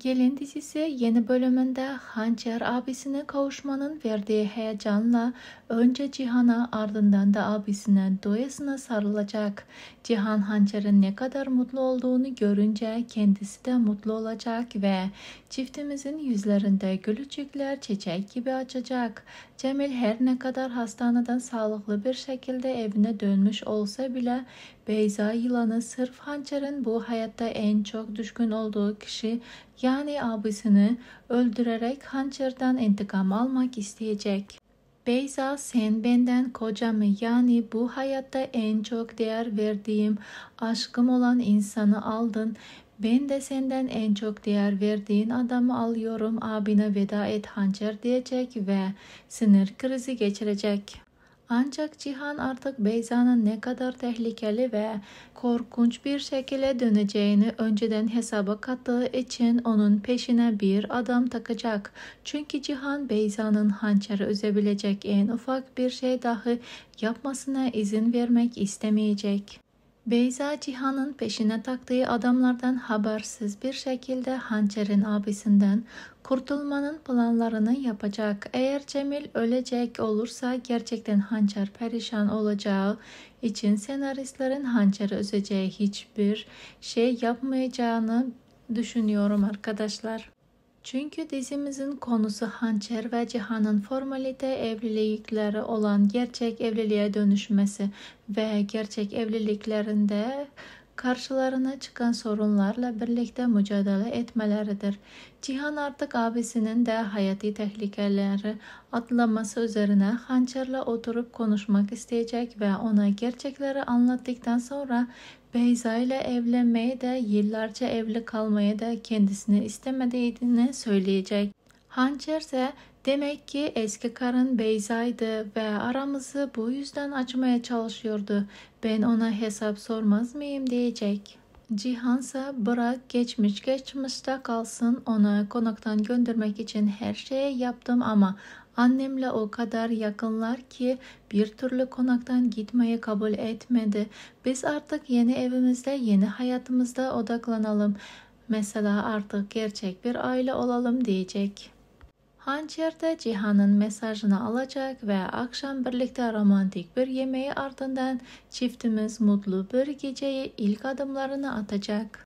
Gelin dizisi yeni bölümünde Hançer abisine kavuşmanın verdiği heyecanla önce Cihan'a ardından da abisine doyasına sarılacak. Cihan Hançer'in ne kadar mutlu olduğunu görünce kendisi de mutlu olacak ve çiftimizin yüzlerinde gülücükler çiçek gibi açacak. Cemil her ne kadar hastaneden sağlıklı bir şekilde evine dönmüş olsa bile Beyza yılanı sırf Hançer'in bu hayatta en çok düşkün olduğu kişi yani abisini öldürerek hançerden intikam almak isteyecek. Beyza sen benden kocamı yani bu hayatta en çok değer verdiğim aşkım olan insanı aldın. Ben de senden en çok değer verdiğin adamı alıyorum abine veda et hançer diyecek ve sinir krizi geçirecek. Ancak Cihan artık Beyza'nın ne kadar tehlikeli ve korkunç bir şekilde döneceğini önceden hesaba kattığı için onun peşine bir adam takacak. Çünkü Cihan Beyza'nın hançeri üzebilecek en ufak bir şey dahi yapmasına izin vermek istemeyecek. Beyza Cihan'ın peşine taktığı adamlardan habersiz bir şekilde hançerin abisinden kurtulmanın planlarını yapacak. Eğer Cemil ölecek olursa gerçekten hançer perişan olacağı için senaristlerin hançeri özeceği hiçbir şey yapmayacağını düşünüyorum arkadaşlar. Çünkü dizimizin konusu hançer ve cihanın formalite evlilikleri olan gerçek evliliğe dönüşmesi ve gerçek evliliklerinde karşılarına çıkan sorunlarla birlikte mücadele etmeleridir. Cihan artık abisinin də hayati təhlükələri atlaması üzerine hançerle oturup konuşmak isteyecek ve ona gerçekleri anlattıktan sonra Beyza ile evlenmeye de yıllarca evli kalmaya da kendisini istemediğini söyleyecek. Hançerse demek ki eski karın Beyza'ydı ve aramızı bu yüzden açmaya çalışıyordu. Ben ona hesap sormaz mıyım diyecek. Cihan ise bırak geçmiş geçmişte kalsın onu konaktan göndermek için her şeyi yaptım ama Annemle o kadar yakınlar ki bir türlü konaktan gitmeyi kabul etmedi. Biz artık yeni evimizde, yeni hayatımızda odaklanalım. Mesela artık gerçek bir aile olalım diyecek. Hançer'de Cihan'ın mesajını alacak ve akşam birlikte romantik bir yemeği ardından çiftimiz mutlu bir geceye ilk adımlarını atacak.